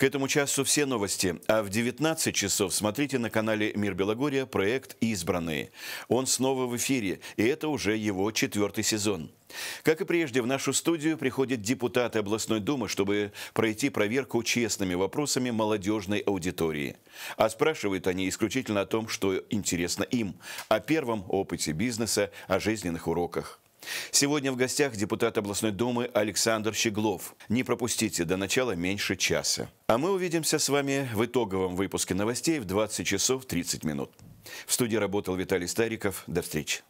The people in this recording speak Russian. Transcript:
К этому часу все новости, а в 19 часов смотрите на канале «Мир Белогория» проект «Избранные». Он снова в эфире, и это уже его четвертый сезон. Как и прежде, в нашу студию приходят депутаты областной думы, чтобы пройти проверку честными вопросами молодежной аудитории. А спрашивают они исключительно о том, что интересно им, о первом опыте бизнеса, о жизненных уроках. Сегодня в гостях депутат областной думы Александр Щеглов. Не пропустите, до начала меньше часа. А мы увидимся с вами в итоговом выпуске новостей в 20 часов 30 минут. В студии работал Виталий Стариков. До встречи.